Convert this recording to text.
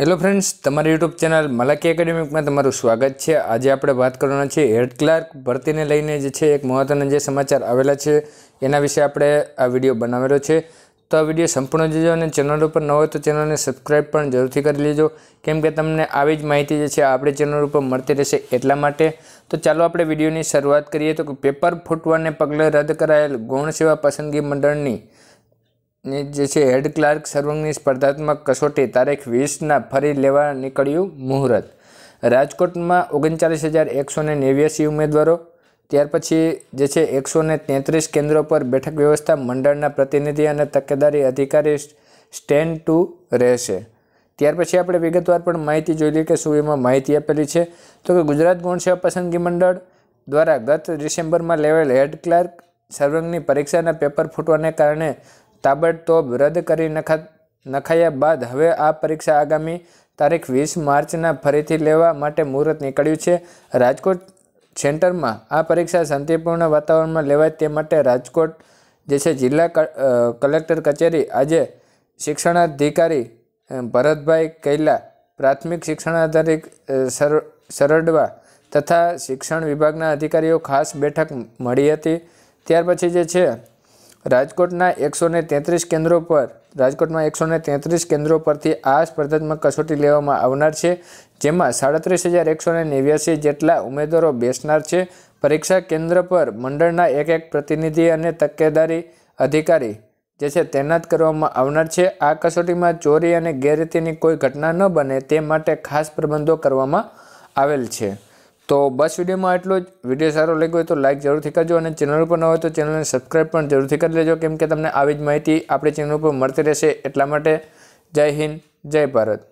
hello friends તમારી YouTube channel મલાકી એકેડેમિકમાં તમારું સ્વાગત છે આજે આપણે વાત કરવાના છે હેડ ક્લાર્ક ભરતીને લઈને જે છે એક મહત્ત્વના જે સમાચાર આવેલા છે એના વિશે આપણે આ વિડીયો બનાવેલો છે તો આ વિડીયો સંપૂર્ણ જોજો અને ચેનલ ઉપર ન હોય તો ચેનલને સબસ્ક્રાઈબ પણ જરૂરથી કરી લેજો કેમ કે તમને આવી જ માહિતી જે છે આપણી ચેનલ ઉપર મળતી રહેશે એટલા માટે તો ચાલો આપણે વિડીયોની શરૂઆત કરીએ તો પેપર ફૂટવાને પગલે રદ કરાયેલ ગૌણ સેવા પસંદગી મંડળની ની જે છે હેડ ક્લાર્ક સર્વંગની સ્પર્ધાત્મક કસોટી તારીખ વીસના ફરી લેવા નીકળ્યું મુહૂર્ત રાજકોટમાં ઓગણચાલીસ હજાર એકસો ને નેવ્યાસી ઉમેદવારો ત્યાર પછી જે છે એકસો ને તેત્રીસ કેન્દ્રો પર બેઠક વ્યવસ્થા મંડળના પ્રતિનિધિ અને તકેદારી અધિકારી સ્ટેન્ડ ટુ રહેશે ત્યાર પછી આપણે વિગતવાર પણ માહિતી જોઈ લઈએ કે શું એમાં માહિતી આપેલી છે તો કે ગુજરાત ગૌણસેવા પસંદગી મંડળ દ્વારા ગત ડિસેમ્બરમાં લેવાયેલ હેડ ક્લાર્ક સર્વંગની પરીક્ષાના પેપર ફૂટવાને કારણે તાબડતોબ રદ કરી નખા નખાયા બાદ હવે આ પરીક્ષા આગામી તારીખ વીસ માર્ચના ફરીથી લેવા માટે મુહૂર્ત નીકળ્યું છે રાજકોટ સેન્ટરમાં આ પરીક્ષા શાંતિપૂર્ણ વાતાવરણમાં લેવાય તે માટે રાજકોટ જે છે જિલ્લા કલેક્ટર કચેરી આજે શિક્ષણાધિકારી ભરતભાઈ કૈલા પ્રાથમિક શિક્ષણાધારિત સરડવા તથા શિક્ષણ વિભાગના અધિકારીઓ ખાસ બેઠક મળી હતી ત્યાર પછી જે છે રાજકોટના એકસો ને તેત્રીસ કેન્દ્રો પર રાજકોટમાં એકસો ને તેત્રીસ કેન્દ્રો પરથી આ સ્પર્ધાત્મક કસોટી લેવામાં આવનાર છે જેમાં સાડત્રીસ હજાર એકસો ને નેવ્યાસી જેટલા ઉમેદવારો બેસનાર છે પરીક્ષા કેન્દ્ર પર મંડળના એક એક પ્રતિનિધિ અને તકેદારી અધિકારી જે છે તૈનાત કરવામાં આવનાર છે આ કસોટીમાં ચોરી અને ગેરરીતિની કોઈ ઘટના ન બને તે માટે ખાસ પ્રબંધો કરવામાં આવેલ છે તો બસ વિડીયોમાં એટલું જ વિડીયો સારો લાગ્યો હોય તો લાઇક જરૂરથી કરજો અને ચેનલ પર ન હોય તો ચેનલને સબસ્ક્રાઈબ પણ જરૂરથી કરી લેજો કેમ કે તમને આવી જ માહિતી આપણી ચેનલ પર મળતી રહેશે એટલા માટે જય હિન્દ જય ભારત